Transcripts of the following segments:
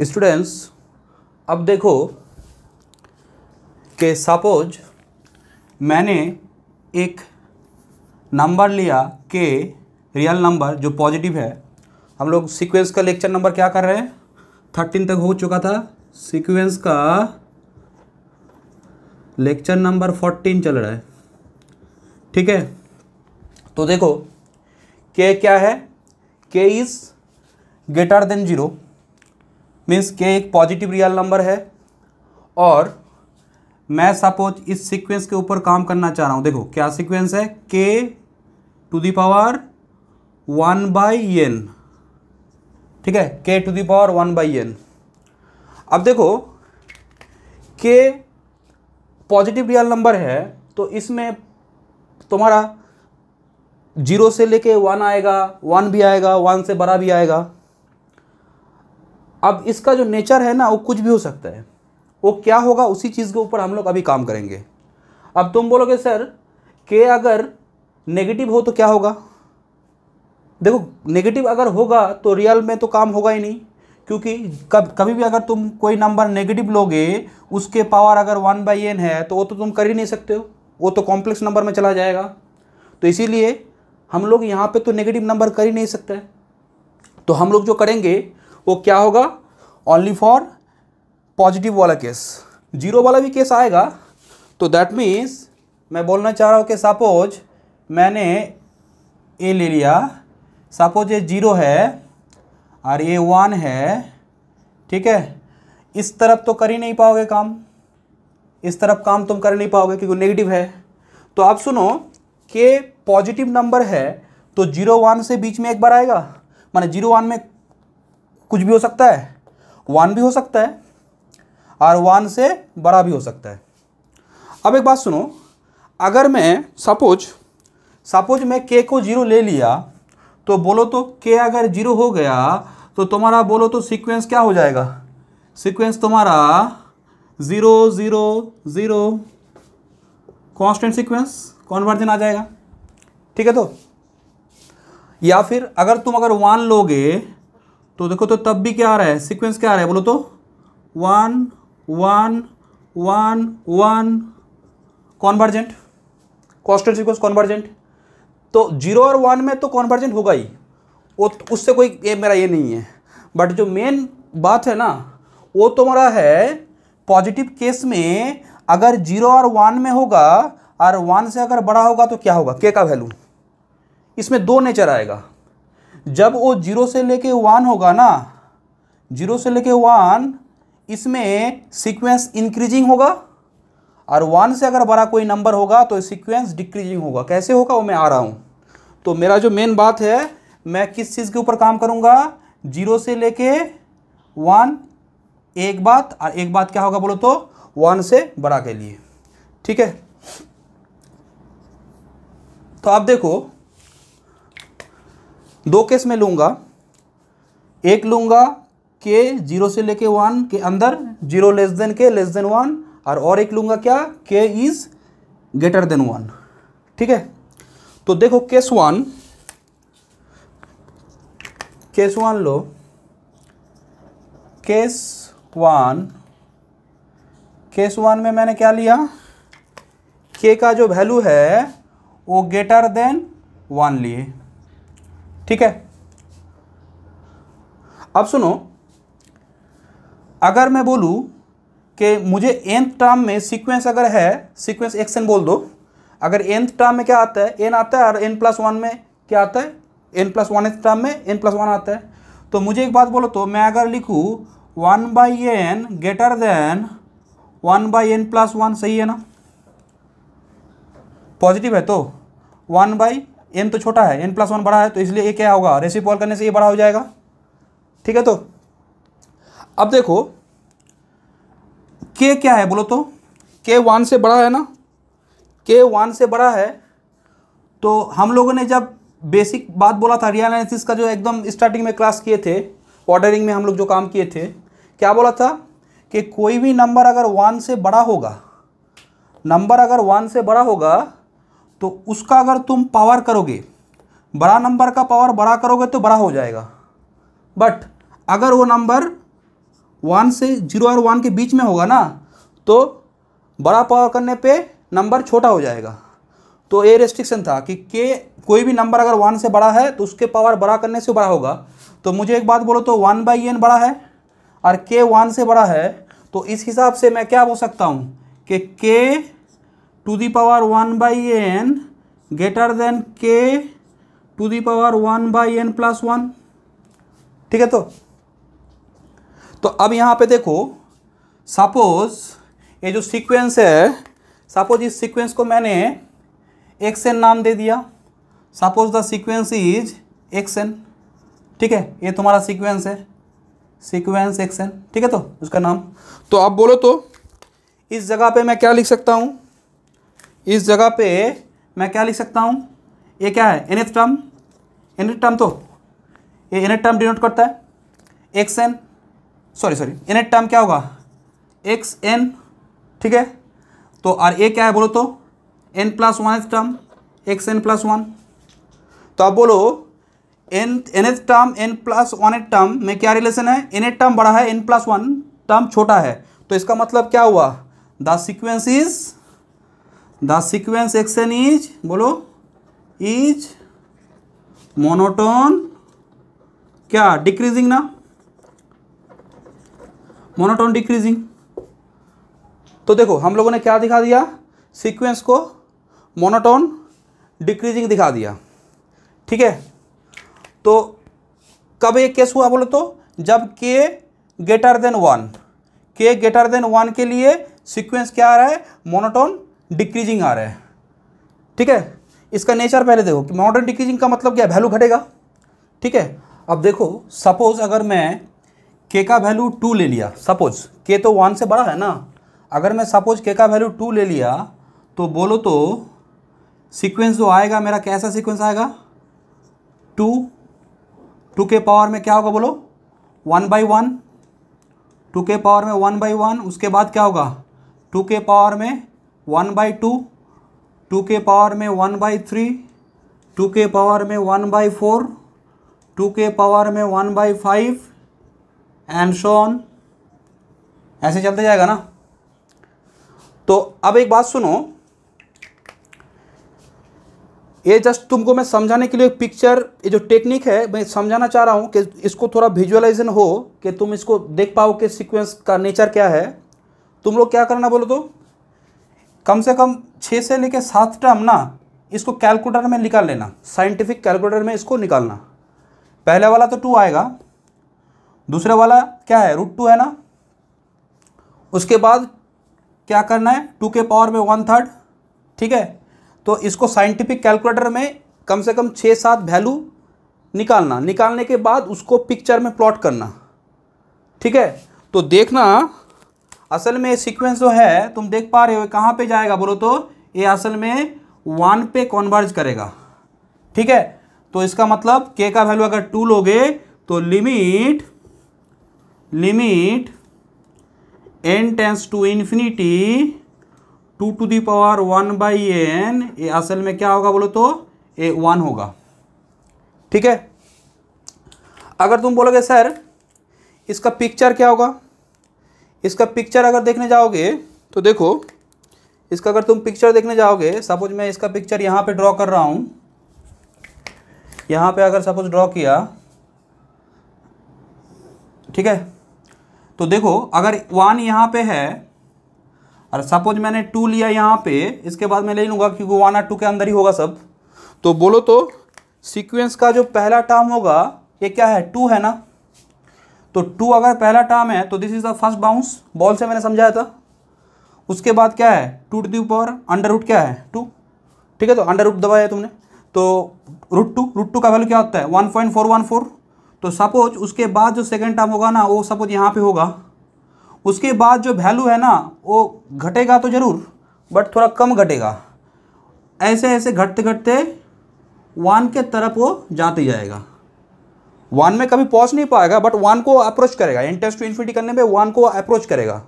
students अब देखो कि सपोज मैंने एक नंबर लिया के रियल नंबर जो पॉजिटिव है हम लोग सीक्वेंस का लेक्चर नंबर क्या कर रहे हैं थर्टीन तक हो चुका था सीक्वेंस का लेक्चर नंबर फोर्टीन चल रहा है ठीक है तो देखो के क्या है K is greater than zero means K एक पॉजिटिव रियल नंबर है और मैं सपोज इस सीक्वेंस के ऊपर काम करना चाह रहा हूँ देखो क्या सीक्वेंस है K to the power one by N ठीक है K to the power one by N अब देखो के पॉजिटिव रियल नंबर है तो इसमें तुम्हारा जीरो से लेके वन आएगा वन भी आएगा वन से बड़ा भी आएगा अब इसका जो नेचर है ना वो कुछ भी हो सकता है वो क्या होगा उसी चीज़ के ऊपर हम लोग अभी काम करेंगे अब तुम बोलोगे सर के अगर नेगेटिव हो तो क्या होगा देखो नेगेटिव अगर होगा तो रियल में तो काम होगा ही नहीं क्योंकि कब कभी भी अगर तुम कोई नंबर नेगेटिव लोगे उसके पावर अगर वन बाई एन है तो वो तो तुम कर ही नहीं सकते हो वो तो कॉम्प्लेक्स नंबर में चला जाएगा तो इसीलिए हम लोग यहाँ पे तो नेगेटिव नंबर कर ही नहीं सकते तो हम लोग जो करेंगे वो क्या होगा ओनली फॉर पॉजिटिव वाला केस जीरो वाला भी केस आएगा तो दैट मीन्स मैं बोलना चाह रहा हूँ कि सपोज मैंने ए ले लिया सपोज ये जीरो है और ये वन है ठीक है इस तरफ तो कर ही नहीं पाओगे काम इस तरफ काम तुम कर नहीं पाओगे क्योंकि नेगेटिव है तो आप सुनो कि पॉजिटिव नंबर है तो जीरो वन से बीच में एक बार आएगा माने जीरो वन में कुछ भी हो सकता है वन भी हो सकता है और वन से बड़ा भी हो सकता है अब एक बात सुनो अगर मैं सपोज सपोज मैं के को जीरो ले लिया तो बोलो तो के अगर जीरो हो गया तो तुम्हारा बोलो तो सीक्वेंस क्या हो जाएगा सीक्वेंस तुम्हारा zero zero zero constant sequence conversion आ जाएगा ठीक है तो या फिर अगर तुम अगर वन लोगे तो देखो तो तब भी क्या आ रहा है सीक्वेंस क्या आ रहा है बोलो तो one one one one convergent constant sequence convergent तो जीरो और वन में तो कॉन्वर्जेंट होगा ही वो तो उससे कोई ये मेरा ये नहीं है बट जो मेन बात है ना वो तुम्हारा तो है पॉजिटिव केस में अगर जीरो और वन में होगा और वन से अगर बड़ा होगा तो क्या होगा के का वैल्यू इसमें दो नेचर आएगा जब वो जीरो से लेके वन होगा ना जीरो से लेके वन इसमें सीक्वेंस इंक्रीजिंग होगा और वन से अगर बड़ा कोई नंबर होगा तो सीक्वेंस डिक्रीजिंग होगा कैसे होगा वो मैं आ रहा हूँ तो मेरा जो मेन बात है मैं किस चीज़ के ऊपर काम करूँगा जीरो से लेके वन एक बात और एक बात क्या होगा बोलो तो वन से बड़ा के लिए ठीक है तो आप देखो दो केस में लूंगा एक लूंगा के जीरो से लेके वन के अंदर zero less than K less than one और और एक लूंगा क्या के इज़ ग्रेटर देन वन ठीक है तो देखो केस वन केस वन लो केस वन केस वन में मैंने क्या लिया के का जो वैल्यू है वो ग्रेटर देन वन लिए ठीक है अब सुनो अगर मैं बोलूं कि मुझे एंथ टर्म में सीक्वेंस अगर है सीक्वेंस एक्शन बोल दो अगर एंथ टर्म में क्या आता है एन आता है और एन प्लस वन में क्या आता है एन प्लस वन टर्म में एन प्लस वन आता है तो मुझे एक बात बोलो तो मैं अगर लिखूं one by N greater than one by N plus one सही है ना पॉजिटिव है तो वन बाई एन तो छोटा है एन प्लस वन बड़ा है तो इसलिए ये क्या होगा रेसिपॉल करने से ये बड़ा हो जाएगा ठीक है तो अब देखो के क्या है बोलो तो के वन से बड़ा है ना के वन से बड़ा है तो हम लोगों ने जब बेसिक बात बोला था रियल एनालिसिस का जो एकदम स्टार्टिंग में क्लास किए थे ऑर्डरिंग में हम लोग जो काम किए थे क्या बोला था कि कोई भी नंबर अगर वन से बड़ा होगा नंबर अगर वन से बड़ा होगा तो उसका अगर तुम पावर करोगे बड़ा नंबर का पावर बड़ा करोगे तो बड़ा हो जाएगा बट अगर वो नंबर वन से जीरो और वन के बीच में होगा ना तो बड़ा पावर करने पे नंबर छोटा हो जाएगा तो ये रेस्ट्रिक्शन था कि के कोई भी नंबर अगर वन से बड़ा है तो उसके पावर बड़ा करने से बड़ा होगा तो मुझे एक बात बोलो तो वन बाई एन बड़ा है और के वन से बड़ा है तो इस हिसाब से मैं क्या बोल सकता हूँ कि K to the power one by N greater than K to the power one by N plus one ठीक है तो तो अब यहाँ पे देखो सपोज ये जो सीक्वेंस है सपोज इस सीक्वेंस को मैंने एक्स एन नाम दे दिया suppose the sequence is X N ठीक है ये तुम्हारा सीक्वेंस है सीक्वेंस एक्स एन ठीक है तो उसका नाम तो आप बोलो तो इस जगह पे मैं क्या लिख सकता हूँ इस जगह पे मैं क्या लिख सकता हूँ ये क्या है एनिथ टर्म एनिथ टर्म तो ये एनिथ टर्म डिनोट करता है X N sorry sorry nth term क्या होगा एक्स एन ठीक है तो और ए क्या है बोलो तो N plus one th term X N plus one तो आप बोलो N N th term N plus one th term में क्या रिलेशन है एन एथ टर्म बड़ा है एन प्लस वन टर्म छोटा है तो इसका मतलब क्या हुआ the sequence is the sequence action is बोलो इज मोनोटोन क्या डिक्रीजिंग ना मोनोटोन डिक्रीजिंग तो देखो हम लोगों ने क्या दिखा दिया सीक्वेंस को मोनोटोन डिक्रीजिंग दिखा दिया ठीक है तो कब ये केस हुआ बोलो तो जब K greater than one K greater than one के लिए सीक्वेंस क्या आ रहा है मोनोटोन डिक्रीजिंग आ रहा है ठीक है इसका नेचर पहले देखो कि मॉडर्न डिक्रीजिंग का मतलब क्या है वैल्यू घटेगा ठीक है अब देखो सपोज अगर मैं के का वैल्यू टू ले लिया सपोज के तो वन से बड़ा है ना अगर मैं सपोज के का वैल्यू टू ले लिया तो बोलो तो सीक्वेंस जो आएगा मेरा कैसा सीक्वेंस आएगा टू टू के पावर में क्या होगा बोलो वन बाई वन टू के पावर में वन बाई वन उसके बाद क्या होगा टू के पावर में वन बाई टू टू के पावर में वन बाई थ्री टू के पावर में वन बाई फोर टू के पावर में one by five and so on ऐसे चलते जाएगा ना तो अब एक बात सुनो ये जस्ट तुमको मैं समझाने के लिए पिक्चर ये जो टेक्निक है मैं समझाना चाह रहा हूँ कि इसको थोड़ा विजुअलाइजेशन हो कि तुम इसको देख पाओ कि सीक्वेंस का नेचर क्या है तुम लोग क्या करना बोलो तो कम से कम छः से लेके सात टर्म ना इसको कैलकुलेटर में निकाल लेना साइंटिफिक कैलकुलेटर में इसको निकालना पहले वाला तो टू आएगा दूसरे वाला क्या है रूट टू है ना उसके बाद क्या करना है टू के पावर में वन थर्ड ठीक है तो इसको साइंटिफिक कैलकुलेटर में कम से कम छः सात वैल्यू निकालना निकालने के बाद उसको पिक्चर में प्लॉट करना ठीक है तो देखना असल में सीक्वेंस जो है तुम देख पा रहे हो कहाँ पे जाएगा बोलो तो ये असल में वन पे कॉन्वर्ज करेगा ठीक है तो इसका मतलब के का वैल्यू अगर टू लोगे तो limit limit N tends to infinity two two power one by N ये असल में क्या होगा बोलो तो ए वन होगा ठीक है अगर तुम बोलोगे सर इसका पिक्चर क्या होगा इसका पिक्चर अगर देखने जाओगे तो देखो इसका अगर तुम पिक्चर देखने जाओगे सपोज मैं इसका पिक्चर यहाँ पे ड्रॉ कर रहा हूँ यहाँ पे अगर सपोज ड्रॉ किया ठीक है तो देखो अगर वन यहाँ पे है और सपोज मैंने टू लिया यहाँ पे इसके बाद मैं ले लूँगा क्योंकि वन और टू के अंदर ही होगा सब तो बोलो तो सीक्वेंस का जो पहला टर्म होगा ये क्या है टू है ना तो टू अगर पहला टर्म है तो this is the first bounce ball से मैंने समझाया था उसके बाद क्या है two to the power under root क्या है टू ठीक है तो अंडर रूट दबाया तुमने तो रूट टू रूट टू का वैल्यू क्या होता है one point four one four तो सपोज उसके बाद जो सेकेंड टर्म होगा ना वो सपोज यहाँ पे होगा उसके बाद जो वैल्यू है ना वो घटेगा तो ज़रूर बट थोड़ा कम घटेगा ऐसे ऐसे घटते घटते वन के तरफ वो जाते जाएगा वन में कभी पहुंच नहीं पाएगा बट वन को अप्रोच करेगा इंटरेस्ट टू इन्फिनिटी करने में वन को अप्रोच करेगा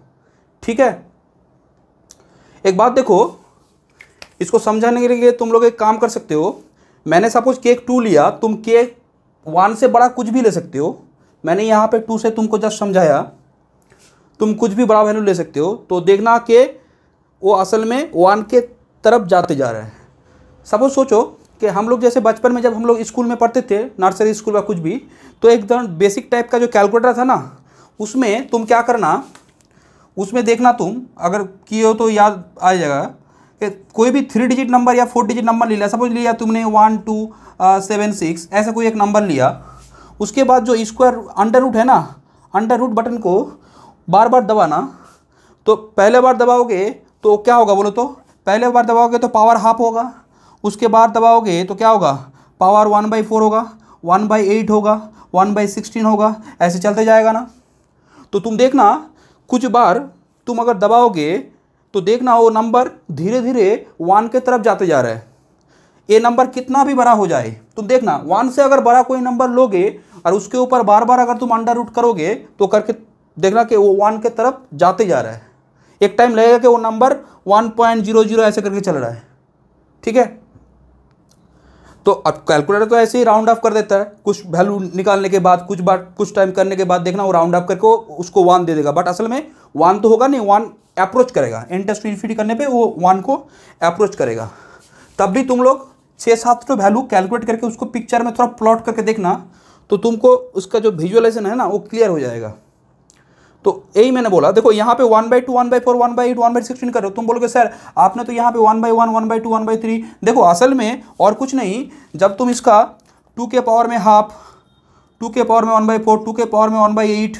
ठीक है एक बात देखो इसको समझाने के लिए तुम लोग एक काम कर सकते हो मैंने सपोज केक टू लिया तुम केक वन से बड़ा कुछ भी ले सकते हो मैंने यहाँ पे टू से तुमको जस्ट समझाया तुम कुछ भी बड़ा वैल्यू ले सकते हो तो देखना कि वो असल में वन के तरफ जाते जा रहे हैं सपोज सोचो के हम लोग जैसे बचपन में जब हम लोग स्कूल में पढ़ते थे नर्सरी स्कूल या कुछ भी तो एकदम बेसिक टाइप का जो कैलकुलेटर था ना उसमें तुम क्या करना उसमें देखना तुम अगर किए हो तो याद आ जाएगा कि कोई भी थ्री डिजिट नंबर या फोर डिजिट नंबर ले लिया सपोज लिया तुमने वन टू सेवन सिक्स ऐसा कोई एक नंबर लिया उसके बाद जो स्क्वायर अंडर रूट है ना अंडर रूट बटन को बार बार दबाना तो पहले बार दबाओगे तो क्या होगा बोलो तो पहले बार दबाओगे तो पावर हाफ होगा उसके बाद दबाओगे तो क्या होगा पावर वन बाई फोर होगा वन बाई एट होगा वन बाई सिक्सटीन होगा ऐसे चलते जाएगा ना तो तुम देखना कुछ बार तुम अगर दबाओगे तो देखना वो नंबर धीरे धीरे वन के तरफ जाते जा रहा है ये नंबर कितना भी बड़ा हो जाए तुम देखना वन से अगर बड़ा कोई नंबर लोगे और उसके ऊपर बार बार अगर तुम अंडर रूट करोगे तो करके देखना कि वो वन के तरफ जाते जा रहा है एक टाइम लगेगा कि वो number one point zero zero ऐसे करके चल रहा है ठीक है तो अब कैलकुलेटर तो ऐसे ही राउंड ऑफ कर देता है कुछ वैल्यू निकालने के बाद कुछ बार कुछ टाइम करने के बाद देखना वो राउंड ऑफ करके उसको वन दे देगा बट असल में वन तो होगा नहीं वन अप्रोच करेगा इंटरेस्ट टू इन्फिनिटी करने पे वो वन को अप्रोच करेगा तब भी तुम लोग छः सात तो वैल्यू कैलकुलेट करके उसको पिक्चर में थोड़ा प्लॉट करके देखना तो तुमको उसका जो विजुअलाइजेशन है ना वो क्लियर हो जाएगा तो यही मैंने बोला देखो यहाँ पे one by two one by four one by eight one by sixteen करो तुम बोलोगे सर आपने तो यहाँ पे one by one one by two one by three देखो असल में और कुछ नहीं जब तुम इसका टू के पावर में हाफ टू के पावर में वन बाई फोर टू के पावर में वन बाई एट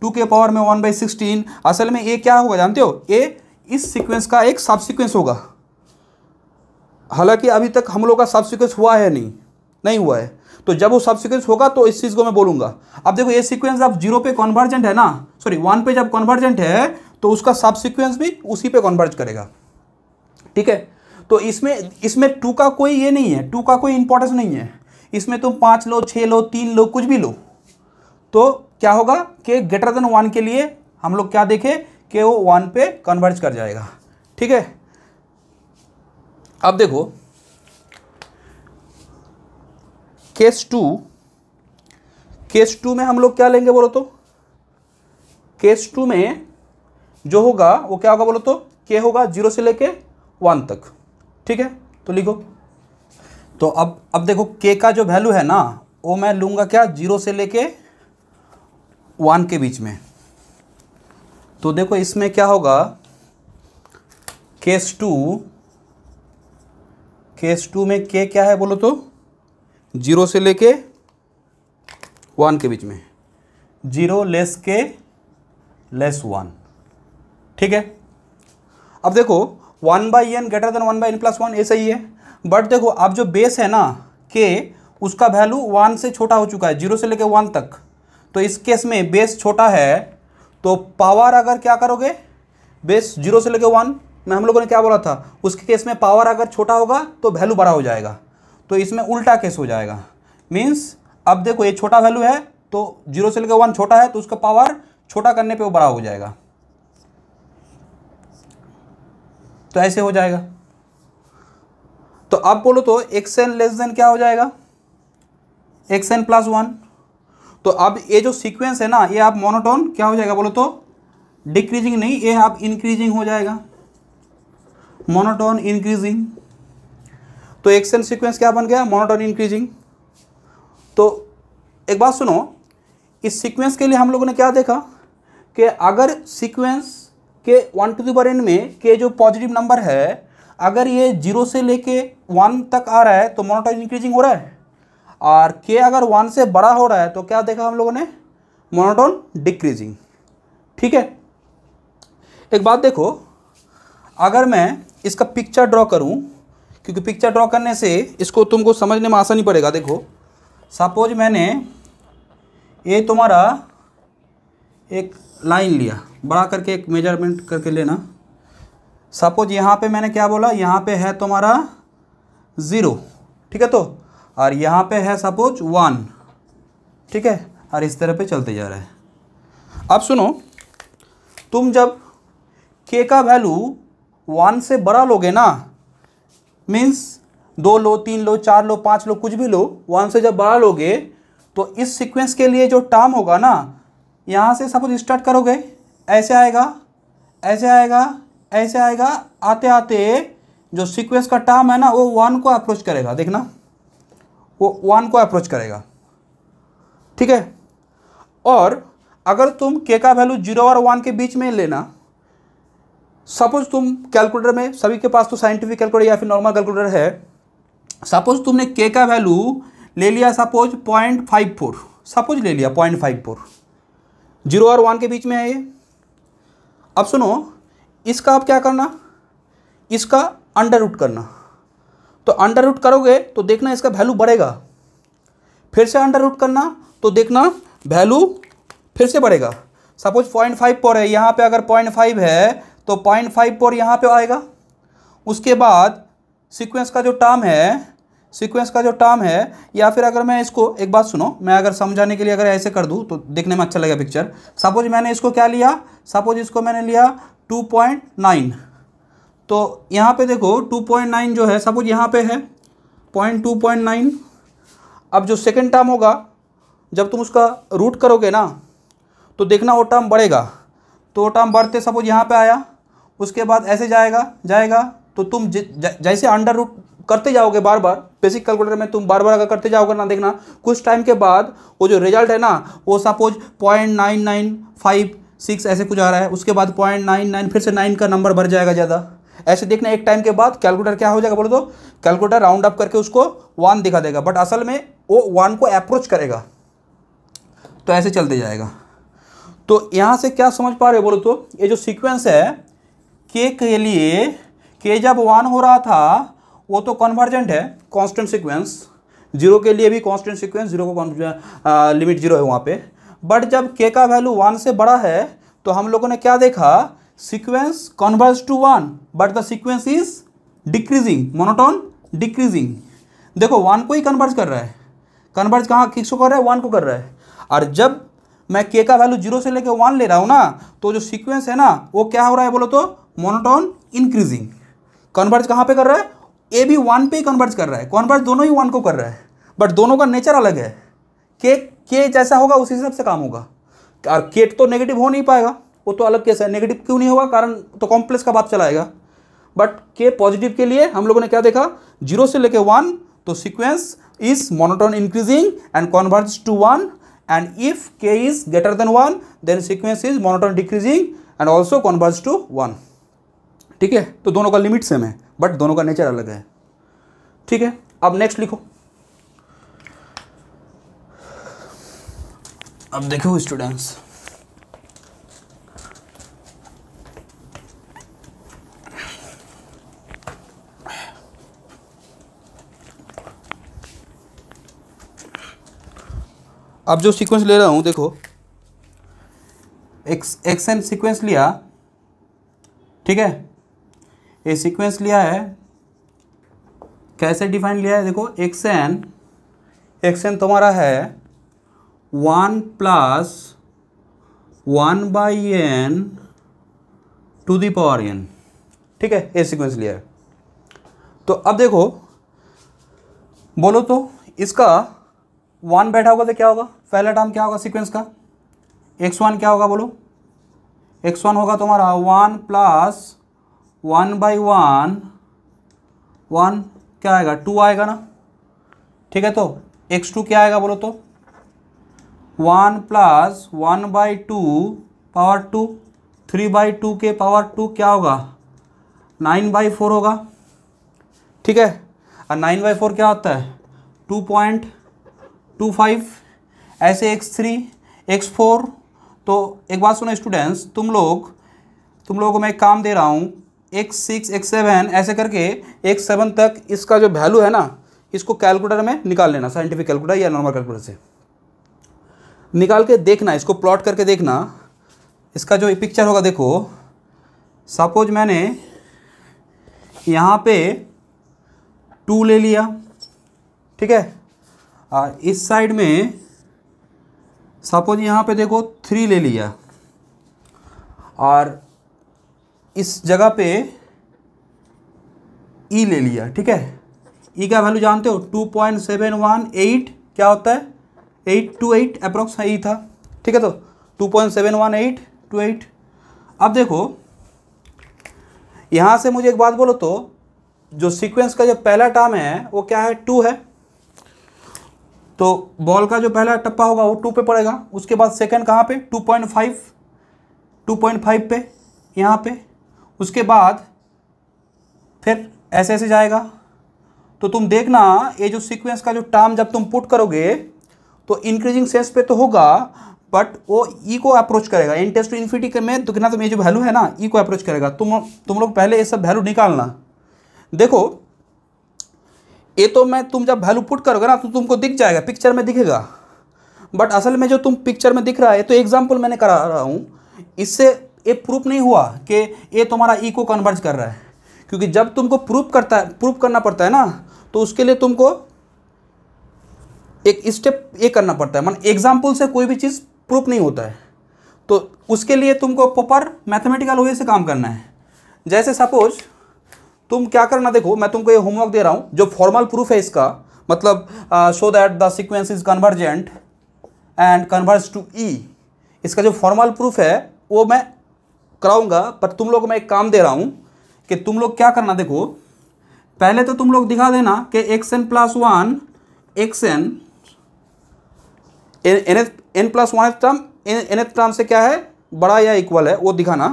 टू के पावर में वन बाई सिक्सटीन असल में ये क्या होगा जानते हो ये इस सिक्वेंस का एक सब सिक्वेंस होगा हालांकि अभी तक हम लोग का सब सिक्वेंस हुआ है नहीं नहीं हुआ है तो जब वो सब सिक्वेंस होगा तो इस चीज़ को मैं बोलूंगा अब देखो ये सीक्वेंस अब जीरो पे कन्वर्जेंट है ना सॉरी वन पे जब कन्वर्जेंट है तो उसका सब सिक्वेंस भी उसी पे कॉन्वर्ज करेगा ठीक है तो इसमें इसमें टू का कोई ये नहीं है टू का कोई इंपॉर्टेंस नहीं है इसमें तुम पांच लो छः लो तीन लो कुछ भी लो तो क्या होगा कि ग्रेटर देन वन के लिए हम लोग क्या देखें कि वो वन पे कन्वर्ज कर जाएगा ठीक है अब देखो केस टू केस टू में हम लोग क्या लेंगे बोलो तो केस टू में जो होगा वो क्या होगा बोलो तो के होगा जीरो से लेके वन तक ठीक है तो लिखो तो अब अब देखो के का जो वैल्यू है ना वो मैं लूंगा क्या जीरो से लेके वन के बीच में तो देखो इसमें क्या होगा केस टू केस टू में के क्या है बोलो तो जीरो से लेके वन के बीच में zero less K less one ठीक है अब देखो one by N greater than one by N plus one ये सही है बट देखो अब जो बेस है ना के उसका वैल्यू वन से छोटा हो चुका है जीरो से लेके वन तक तो इस केस में बेस छोटा है तो पावर अगर क्या करोगे बेस जीरो से लेके वन में हम लोगों ने क्या बोला था उसके केस में पावर अगर छोटा होगा तो वैल्यू बड़ा हो जाएगा तो इसमें उल्टा केस हो जाएगा मीन्स अब देखो ये छोटा वैल्यू है तो जीरो से लेकर वन छोटा है तो उसका पावर छोटा करने पे वो बड़ा हो जाएगा तो ऐसे हो जाएगा तो अब बोलो तो एक्स एन लेस देन क्या हो जाएगा एक्स एन प्लस वन तो अब ये जो सीक्वेंस है ना ये आप मोनोटोन क्या हो जाएगा बोलो तो डिक्रीजिंग नहीं ये आप इंक्रीजिंग हो जाएगा मोनोटोन इंक्रीजिंग तो एक्शन सीक्वेंस क्या बन गया मोनोटोन इंक्रीजिंग तो एक बात सुनो इस सीक्वेंस के लिए हम लोगों ने क्या देखा कि अगर सीक्वेंस के वन टू दावर एन में के जो पॉजिटिव नंबर है अगर ये जीरो से लेके वन तक आ रहा है तो मोनोटोन इंक्रीजिंग हो रहा है और के अगर वन से बड़ा हो रहा है तो क्या देखा हम लोगों ने मोनोटोन डिक्रीजिंग ठीक है एक बात देखो अगर मैं इसका पिक्चर ड्रॉ करूं क्योंकि पिक्चर ड्रॉ करने से इसको तुमको समझने में आसानी पड़ेगा देखो सपोज मैंने ये तुम्हारा एक लाइन लिया बड़ा करके एक मेजरमेंट करके लेना सपोज यहाँ पे मैंने क्या बोला यहाँ पे है तुम्हारा ज़ीरो ठीक है तो और यहाँ पे है सपोज वन ठीक है और इस तरह पे चलते जा रहा है अब सुनो तुम जब के का वैल्यू वन से बड़ा लोगे ना मीन्स दो लो तीन लो चार लो पाँच लो कुछ भी लो वन से जब बड़ा लोगे तो इस सीक्वेंस के लिए जो टर्म होगा ना यहाँ से सपोज स्टार्ट करोगे ऐसे आएगा ऐसे आएगा ऐसे आएगा आते आते जो सीक्वेंस का टर्म है ना वो वन को अप्रोच करेगा देखना वो वन को अप्रोच करेगा ठीक है और अगर तुम के का वैल्यू जीरो और वन के बीच में लेना सपोज तुम कैलकुलेटर में सभी के पास तो साइंटिफिक कैलकुलेटर या फिर नॉर्मल कैलकुलेटर है सपोज तुमने के का वैल्यू ले लिया suppose point five four suppose ले लिया पॉइंट फाइव फोर जीरो और वन के बीच में है ये अब सुनो इसका आप क्या करना इसका अंडर रूट करना तो अंडर रूट करोगे तो देखना इसका वैल्यू बढ़ेगा फिर से अंडर रूट करना तो देखना वैल्यू फिर से बढ़ेगा सपोज पॉइंट फाइव फोर है यहाँ पे अगर पॉइंट फाइव है तो पॉइंट फाइव फोर यहाँ पर आएगा उसके बाद सीक्वेंस का जो टर्म है सीक्वेंस का जो टर्म है या फिर अगर मैं इसको एक बात सुनो मैं अगर समझाने के लिए अगर ऐसे कर दूँ तो देखने में अच्छा लगेगा पिक्चर सपोज मैंने इसको क्या लिया सपोज इसको मैंने लिया 2.9 तो यहाँ पे देखो 2.9 जो है सपोज यहाँ पे है पॉइंट टू पॉइंट नाइन अब जो सेकेंड टर्म होगा जब तुम उसका रूट करोगे ना तो देखना वो टर्म बढ़ेगा तो वो टर्म बढ़ते सपोज यहाँ पर आया उसके बाद ऐसे जाएगा जाएगा तो तुम ज, ज, जैसे अंडर रूट करते जाओगे बार बार बेसिक कैलकुलेटर में तुम बार बार अगर करते जाओगे ना देखना कुछ टाइम के बाद वो जो रिजल्ट है ना वो suppose point nine nine five six ऐसे कुछ आ रहा है उसके बाद पॉइंट नाइन नाइन फिर से नाइन का नंबर बढ़ जाएगा ज़्यादा ऐसे देखना एक टाइम के बाद कैलकुलेटर क्या हो जाएगा बोलो तो कैलकुलेटर राउंड अप करके उसको वन दिखा देगा बट असल में वो वन को अप्रोच करेगा तो ऐसे चलते जाएगा तो यहाँ से क्या समझ पा रहे हो बोलो तो ये जो सिक्वेंस है के के लिए के जब वन हो रहा था वो तो कन्वर्जेंट है कांस्टेंट सीक्वेंस जीरो के लिए भी कांस्टेंट सीक्वेंस जीरो को लिमिट जीरो है वहाँ पे बट जब के का वैल्यू वन से बड़ा है तो हम लोगों ने क्या देखा sequence converse to one but the sequence is decreasing monotone decreasing देखो वन को ही कन्वर्स कर रहा है कन्वर्स कहाँ किस को कर रहा है वन को कर रहा है और जब मैं के का वैल्यू जीरो से लेकर वन ले रहा हूँ ना तो जो सीक्वेंस है ना वो क्या हो रहा है बोलो तो मोनोटोन इंक्रीजिंग कन्वर्ज कहाँ पे कर रहा है ए भी वन पे ही कन्वर्ज कर रहा है कन्वर्ज दोनों ही वन को कर रहा है बट दोनों का नेचर अलग है के के जैसा होगा उसी हिसाब से काम होगा और केट तो नेगेटिव हो नहीं पाएगा वो तो अलग केस है नेगेटिव क्यों नहीं होगा कारण तो कॉम्प्लेक्स का बात चलाएगा बट के पॉजिटिव के लिए हम लोगों ने क्या देखा जीरो से लेके वन तो sequence is monotone increasing and converge to one and if K is greater than one then sequence is monotone decreasing and also converge to one ठीक है तो दोनों का लिमिट सेम है बट दोनों का नेचर अलग है ठीक है अब नेक्स्ट लिखो अब देखो स्टूडेंट्स अब जो सीक्वेंस ले रहा हूं देखो एक्स एक्स एन सीक्वेंस लिया ठीक है ये सीक्वेंस लिया है कैसे डिफाइन लिया है देखो एक्स एन एक्स एन तुम्हारा है one plus one by N to the power N ठीक है ये सीक्वेंस लिया है तो अब देखो बोलो तो इसका वन बैठा होगा तो क्या होगा पहला टर्म क्या होगा सीक्वेंस का एक्स वन क्या होगा बोलो एक्स वन होगा तुम्हारा one plus one by one one क्या आएगा टू आएगा ना ठीक है तो एक्स टू क्या आएगा बोलो तो one plus one by two power two three by two के पावर टू क्या होगा नाइन बाई फोर होगा ठीक है और नाइन बाई फोर क्या होता है टू पॉइंट टू फाइव ऐसे एक्स थ्री एक्स फोर तो एक बात सुनो स्टूडेंट्स तुम लोग तुम लोगों को मैं काम दे रहा हूँ एक सिक्स एक सेवन ऐसे करके एक सेवन तक इसका जो वैल्यू है ना इसको कैलकुलेटर में निकाल लेना साइंटिफिक कैलकुलेटर या नॉर्मल कैलकुलेटर से निकाल के देखना इसको प्लॉट करके देखना इसका जो पिक्चर होगा देखो सपोज मैंने यहाँ पे टू ले लिया ठीक है और इस साइड में सपोज यहाँ पे देखो थ्री ले लिया और इस जगह पे ई e ले लिया ठीक है ई e का वैल्यू जानते हो two point seven one eight क्या होता है eight two eight approx E था ठीक है तो two point seven one eight two eight अब देखो यहाँ से मुझे एक बात बोलो तो जो सीक्वेंस का जो पहला टर्म है वो क्या है टू है तो बॉल का जो पहला टप्पा होगा वो टू पे पड़ेगा उसके बाद सेकंड कहाँ पे two point five two point five पे यहाँ पे उसके बाद फिर ऐसे ऐसे जाएगा तो तुम देखना ये जो सीक्वेंस का जो टर्म जब तुम पुट करोगे तो इंक्रीजिंग सेंस पे तो होगा बट वो ई e को अप्रोच करेगा इन टेस्ट टू के में देखना तो तुम ये जो वैल्यू है ना ई e को अप्रोच करेगा तुम तुम लोग पहले ये सब वैल्यू निकालना देखो ये तो मैं तुम जब वैल्यू पुट करोगे ना तो तुमको दिख जाएगा पिक्चर में दिखेगा बट असल में जो तुम पिक्चर में दिख रहा है तो एग्जाम्पल मैंने करा रहा हूँ इससे ये प्रूफ नहीं हुआ कि ये तुम्हारा ई को कन्वर्ज कर रहा है क्योंकि जब तुमको प्रूफ करता है प्रूफ करना पड़ता है ना तो उसके लिए तुमको एक स्टेप ये करना पड़ता है मान एग्जाम्पल से कोई भी चीज़ प्रूफ नहीं होता है तो उसके लिए तुमको प्रॉपर मैथमेटिकल वे से काम करना है जैसे सपोज तुम क्या करना देखो मैं तुमको ये होमवर्क दे रहा हूँ जो फॉर्मल प्रूफ है इसका मतलब show that the sequence is convergent and converse to E इसका जो फॉर्मल प्रूफ है वो मैं कराऊंगा पर तुम लोग मैं एक काम दे रहा हूं कि तुम लोग क्या करना देखो पहले तो तुम लोग दिखा देना कि X N plus one X N N th N plus one th term N th term से क्या है बड़ा या इक्वल है वो दिखाना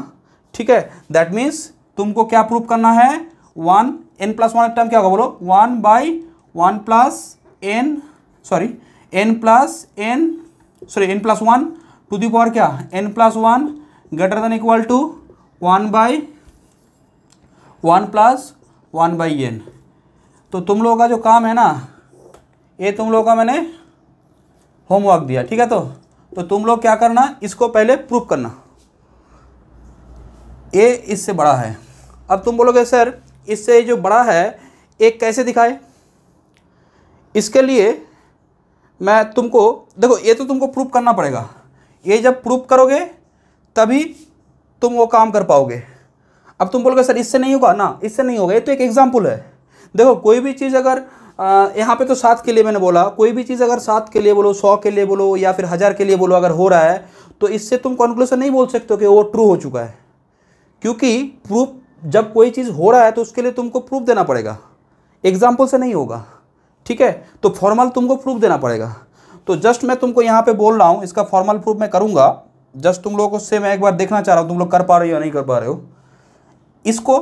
ठीक है दैट मीन्स तुमको क्या प्रूव करना है one n plus one term क्या होगा बोलो one by one plus n sorry n plus n sorry n plus one to the power क्या n plus one greater than equal to one by one plus one by n तो तुम लोगों का जो काम है ना ये तुम लोगों का मैंने होमवर्क दिया ठीक है तो तो तुम लोग क्या करना इसको पहले प्रूफ करना ए इससे बड़ा है अब तुम बोलोगे सर इससे जो बड़ा है एक कैसे दिखाए इसके लिए मैं तुमको देखो ये तो तुमको प्रूफ करना पड़ेगा ये जब प्रूफ करोगे तभी तुम वो काम कर पाओगे अब तुम बोलोगे सर इससे नहीं होगा ना इससे नहीं होगा ये तो एक एग्जाम्पल है देखो कोई भी चीज़ अगर यहाँ पे तो सात के लिए मैंने बोला कोई भी चीज़ अगर सात के लिए बोलो सौ के लिए बोलो या फिर हज़ार के लिए बोलो अगर हो रहा है तो इससे तुम कंक्लूसन नहीं बोल सकते हो कि वो ट्रू हो चुका है क्योंकि प्रूफ जब कोई चीज़ हो रहा है तो उसके लिए तुमको प्रूफ देना पड़ेगा एग्जाम्पल से नहीं होगा ठीक है तो फॉर्मल तुमको प्रूफ देना पड़ेगा तो जस्ट मैं तुमको यहाँ पर बोल रहा हूँ इसका फॉर्मल प्रूफ मैं करूँगा जस्ट तुम लोगों से मैं एक बार देखना चाह रहा हूँ तुम लोग कर पा रहे हो या नहीं कर पा रहे हो इसको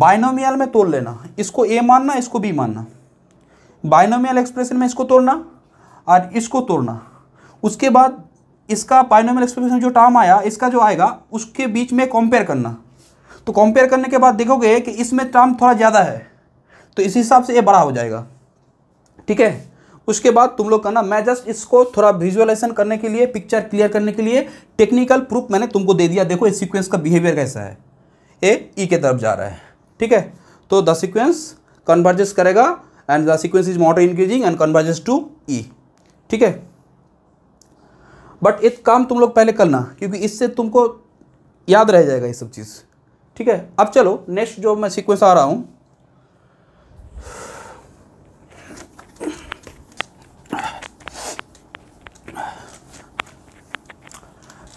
बाइनोमियल में तोड़ लेना इसको ए मानना इसको बी मानना बाइनोमियल एक्सप्रेशन में इसको तोड़ना और इसको तोड़ना उसके बाद इसका बाइनोमियल एक्सप्रेशन जो टर्म आया इसका जो आएगा उसके बीच में कंपेयर करना तो कंपेयर करने के बाद देखोगे कि इसमें टर्म थोड़ा ज़्यादा है तो इस हिसाब से ये बड़ा हो जाएगा ठीक है उसके बाद तुम लोग करना मैं जस्ट इसको थोड़ा विजुअलाइजेशन करने के लिए पिक्चर क्लियर करने के लिए टेक्निकल प्रूफ मैंने तुमको दे दिया देखो इस सिक्वेंस का बिहेवियर कैसा है ए ई e के तरफ जा रहा है ठीक है तो द सिक्वेंस कन्वर्जेस करेगा and the sequence is monotone increasing and converges to e ठीक है बट एक काम तुम लोग पहले करना क्योंकि इससे तुमको याद रह जाएगा ये सब चीज़ ठीक है अब चलो नेक्स्ट जो मैं सिक्वेंस आ रहा हूँ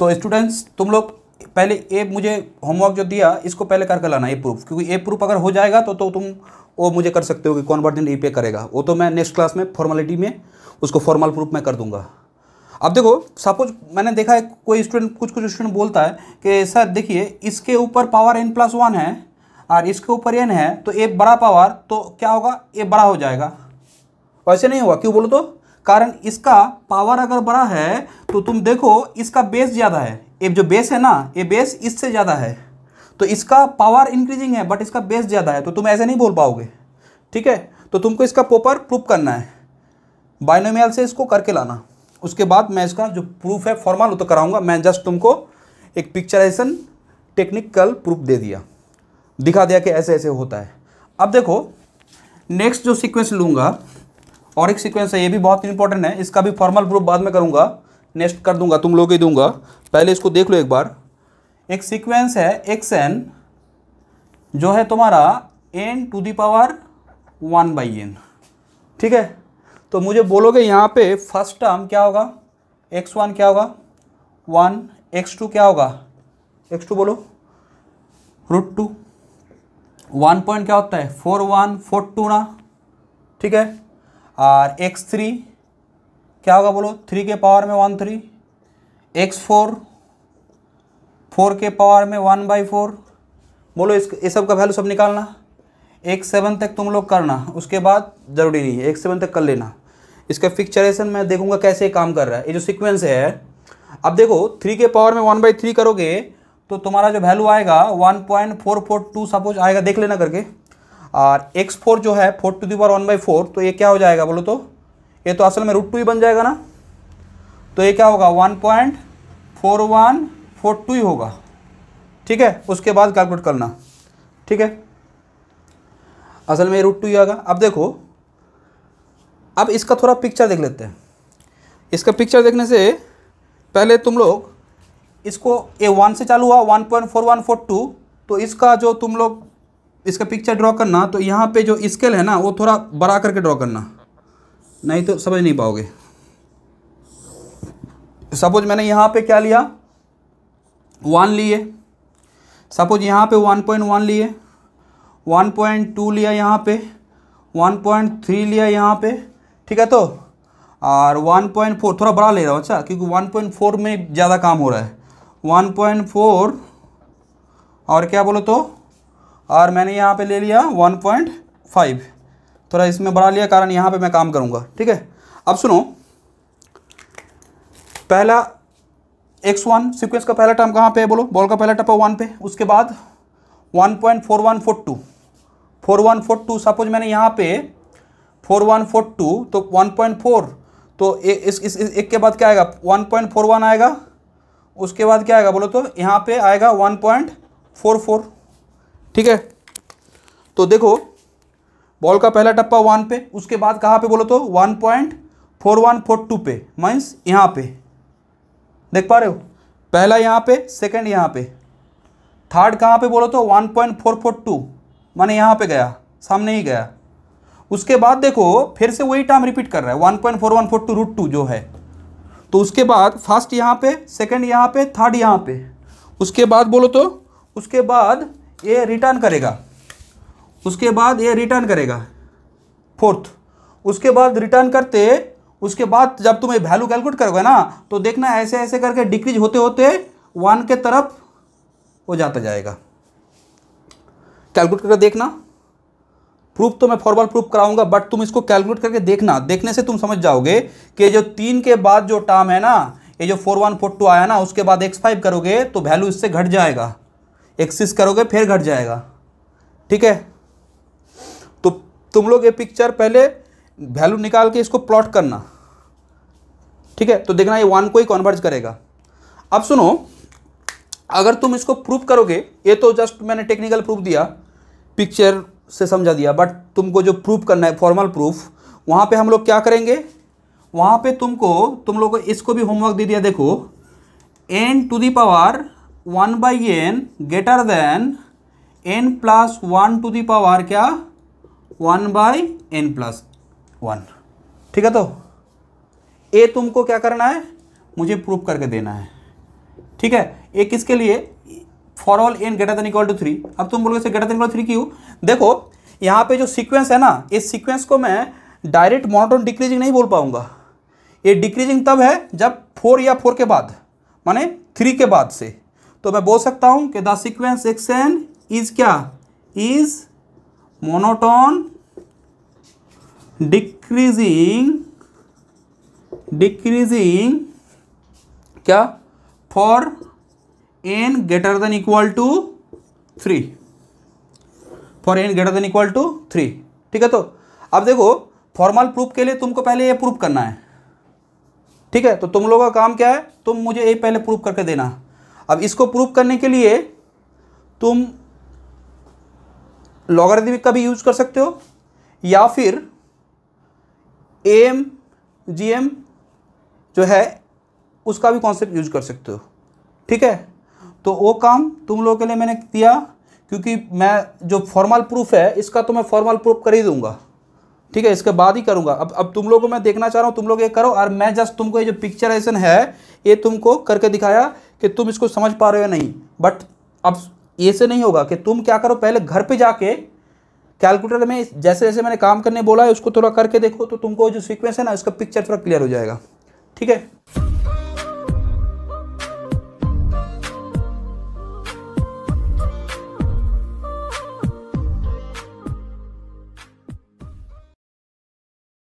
तो स्टूडेंट्स तुम लोग पहले ये मुझे होमवर्क जो दिया इसको पहले करके लाना ए प्रूफ क्योंकि ए प्रूफ अगर हो जाएगा तो तो तुम वो मुझे कर सकते हो कि कौन वर्जन ई पे करेगा वो तो मैं नेक्स्ट क्लास में फॉर्मेलिटी में उसको फॉर्मल प्रूफ में कर दूंगा अब देखो सपोज मैंने देखा है कोई स्टूडेंट कुछ कुछ स्टूडेंट बोलता है कि सर देखिए इसके ऊपर पावर एन प्लस वन है और इसके ऊपर एन है तो ए बड़ा पावर तो क्या होगा ए बड़ा हो जाएगा वैसे नहीं होगा क्यों बोलो तो कारण इसका पावर अगर बड़ा है तो तुम देखो इसका बेस ज़्यादा है ये जो बेस है ना ये बेस इससे ज़्यादा है तो इसका पावर इंक्रीजिंग है बट इसका बेस ज़्यादा है तो तुम ऐसे नहीं बोल पाओगे ठीक है तो तुमको इसका प्रॉपर प्रूफ करना है बायनोमियल से इसको करके लाना उसके बाद मैं इसका जो प्रूफ है फॉर्मल वो तो कराऊंगा मैं जस्ट तुमको एक पिक्चराइजेशन टेक्निकल प्रूफ दे दिया दिखा दिया कि ऐसे ऐसे होता है अब देखो नेक्स्ट जो सीक्वेंस लूँगा और एक सीक्वेंस है ये भी बहुत इंपॉर्टेंट है इसका भी फॉर्मल प्रूफ बाद में करूँगा नेक्स्ट कर दूंगा तुम लोग ही दूंगा पहले इसको देख लो एक बार एक सीक्वेंस है एक्स एन जो है तुम्हारा n to the power one by N ठीक है तो मुझे बोलोगे यहाँ पे फर्स्ट टर्म क्या होगा एक्स वन क्या होगा वन एक्स टू क्या होगा एक्स टू बोलो रूट टू वन पॉइंट क्या होता है फोर वन फोर टू ना ठीक है और एक्स थ्री क्या होगा बोलो थ्री के पावर में one three x four four के पावर में वन बाई फोर बोलो इस ये सब का वैल्यू सब निकालना एक सेवन तक तुम लोग करना उसके बाद ज़रूरी नहीं है एक सेवन तक कर लेना इसका फिक्चरेशन मैं देखूंगा कैसे काम कर रहा है ये जो सीक्वेंस है अब देखो थ्री के पावर में वन बाई थ्री करोगे तो तुम्हारा जो वैल्यू आएगा one point four four two suppose आएगा देख लेना करके और एक्स फोर जो है four to the power one by four तो ये क्या हो जाएगा बोलो तो ये तो असल में रूट टू ही बन जाएगा ना तो ये क्या होगा one point four one four two ही होगा ठीक है उसके बाद कैलकुलेट करना ठीक है असल में ये रूट टू ही आएगा अब देखो अब इसका थोड़ा पिक्चर देख लेते हैं इसका पिक्चर देखने से पहले तुम लोग इसको ए वन से चालू हुआ one point four one four two तो इसका जो तुम लोग इसका पिक्चर ड्रॉ करना तो यहाँ पे जो स्केल है ना वो थोड़ा बड़ा करके ड्रॉ करना नहीं तो समझ नहीं पाओगे सपोज मैंने यहाँ पे क्या लिया वन लिए सपोज यहाँ पे वन पॉइंट वन लिए वन पॉइंट टू लिया यहाँ पे वन पॉइंट थ्री लिया यहाँ पे ठीक है तो और वन पॉइंट फोर थोड़ा बड़ा ले रहा हूँ अच्छा क्योंकि वन पॉइंट फोर में ज़्यादा काम हो रहा है वन पॉइंट फोर और क्या बोलो तो और मैंने यहाँ पे ले लिया वन पॉइंट फाइव थोड़ा इसमें बढ़ा लिया कारण यहाँ पे मैं काम करूँगा ठीक है अब सुनो पहला एक्स वन सिक्वेंस का पहला टर्म कहाँ पे है बोलो बॉल का पहला टर्म वन पे उसके बाद one point four one four two four one four two suppose मैंने यहाँ पे फोर वन फोर टू तो वन पॉइंट फोर तो ए, इस, इस, इस एक के बाद क्या आएगा वन पॉइंट फोर वन आएगा उसके बाद क्या आएगा बोलो तो यहाँ पे आएगा वन पॉइंट फोर फोर ठीक है तो देखो बॉल का पहला टप्पा वन पे उसके बाद कहाँ पे बोलो तो one point four one four two पे माइंस यहाँ पे देख पा रहे हो पहला यहाँ पे सेकंड यहाँ पे थर्ड कहाँ पे बोलो तो one point four four two माने यहाँ पे गया सामने ही गया उसके बाद देखो फिर से वही टाइम रिपीट कर रहा है one point four one four two root two जो है तो उसके बाद फर्स्ट यहाँ पे सेकंड यहाँ पे थर्ड यहाँ पे उसके बाद बोलो तो उसके बाद ये रिटर्न करेगा उसके बाद ये रिटर्न करेगा फोर्थ उसके बाद रिटर्न करते उसके बाद जब तुम ये वैल्यू कैलकुलेट करोगे ना तो देखना ऐसे ऐसे करके डिक्रीज होते होते वन के तरफ हो जाता जाएगा कैलकुलेट करके देखना प्रूफ तो मैं फॉर्मल प्रूफ कराऊंगा बट तुम इसको कैलकुलेट करके देखना देखने से तुम समझ जाओगे कि जो तीन के बाद जो टर्म है ना ये जो फोर वन फोर टू आया ना उसके बाद एक्स फाइव करोगे तो वैल्यू इससे घट जाएगा एक्सिस करोगे फिर घट जाएगा ठीक है तो तुम लोग ये पिक्चर पहले वैल्यू निकाल के इसको प्लॉट करना ठीक है तो देखना ये वन को ही कॉन्वर्ज करेगा अब सुनो अगर तुम इसको प्रूफ करोगे ये तो जस्ट मैंने टेक्निकल प्रूफ दिया पिक्चर से समझा दिया बट तुमको जो प्रूफ करना है फॉर्मल प्रूफ वहाँ पे हम लोग क्या करेंगे वहाँ पे तुमको तुम लोग इसको भी होमवर्क दे दिया देखो n to the power one by N greater than n plus one to the power क्या one by N plus one ठीक है तो ए तुमको क्या करना है मुझे प्रूव करके देना है ठीक है ए किसके लिए for all n greater than equal to three अब तुम बोलोगे ग्रेटर देन इक्वल थ्री क्यों देखो यहाँ पे जो सीक्वेंस है ना इस सीक्वेंस को मैं डायरेक्ट मोनोटोन डिक्रीजिंग नहीं बोल पाऊंगा ये डिक्रीजिंग तब है जब फोर या फोर के बाद माने थ्री के बाद से तो मैं बोल सकता हूं कि द सिक्वेंस एक्शन इज क्या इज मोनोटोन डिक्रीजिंग डिक्रीजिंग क्या for n greater than equal to three for n greater than equal to three ठीक है तो अब देखो फॉर्मल प्रूफ के लिए तुमको पहले ये प्रूफ करना है ठीक है तो तुम लोगों का काम क्या है तुम मुझे ये पहले प्रूफ करके देना अब इसको प्रूव करने के लिए तुम लॉगरिथमिक का भी यूज कर सकते हो या फिर ए एम जी एम जो है उसका भी कॉन्सेप्ट यूज कर सकते हो ठीक है तो वो काम तुम लोगों के लिए मैंने किया क्योंकि मैं जो फॉर्मल प्रूफ है इसका तो मैं फॉर्मल प्रूफ कर ही दूंगा ठीक है इसके बाद ही करूँगा अब अब तुम लोगों को मैं देखना चाह रहा हूँ तुम लोग ये करो और मैं जस्ट तुमको ये जो पिक्चर ऐसा है ये तुमको करके दिखाया कि तुम इसको समझ पा रहे हो नहीं बट अब ऐसे नहीं होगा कि तुम क्या करो पहले घर पे जाके कैलकुलेटर में जैसे जैसे मैंने काम करने बोला है उसको थोड़ा करके देखो तो तुमको जो सिक्वेंस है ना उसका पिक्चर थोड़ा क्लियर हो जाएगा ठीक है